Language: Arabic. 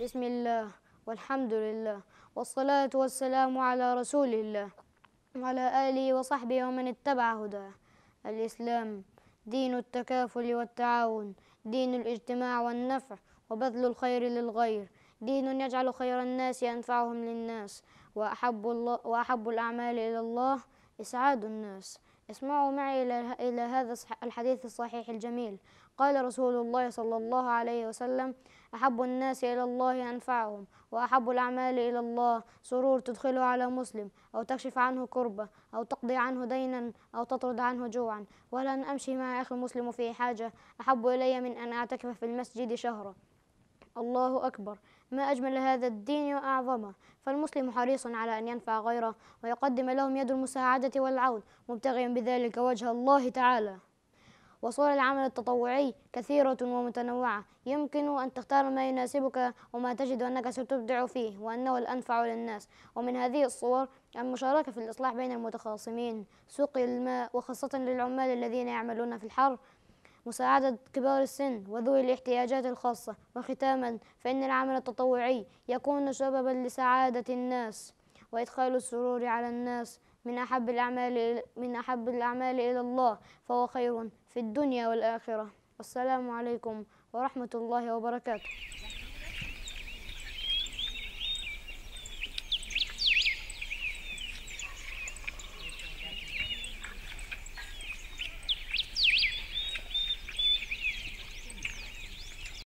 بسم الله والحمد لله والصلاة والسلام على رسول الله وعلى آله وصحبه ومن اتبع هداه الإسلام دين التكافل والتعاون دين الاجتماع والنفع وبذل الخير للغير دين يجعل خير الناس أنفعهم للناس وأحب, الله وأحب الأعمال إلى الله إسعاد الناس اسمعوا معي إلى هذا الحديث الصحيح الجميل قال رسول الله صلى الله عليه وسلم أحب الناس إلى الله أنفعهم وأحب الأعمال إلى الله سرور تدخله على مسلم أو تكشف عنه كربة أو تقضي عنه دينا أو تطرد عنه جوعا ولن أمشي مع أخي المسلم في حاجة أحب إلي من أن أعتكف في المسجد شهرا الله أكبر ما أجمل هذا الدين وأعظمه فالمسلم حريص على أن ينفع غيره ويقدم لهم يد المساعدة والعون مبتغيا بذلك وجه الله تعالى وصور العمل التطوعي كثيرة ومتنوعة يمكن أن تختار ما يناسبك وما تجد أنك ستبدع فيه وأنه الأنفع للناس ومن هذه الصور المشاركة في الإصلاح بين المتخاصمين سوق الماء وخاصة للعمال الذين يعملون في الحر مساعدة كبار السن وذوي الاحتياجات الخاصة وختاما فإن العمل التطوعي يكون سببا لسعادة الناس وإدخال السرور على الناس من أحب الأعمال من أحب الأعمال إلى الله فهو خير في الدنيا والآخرة والسلام عليكم ورحمة الله وبركاته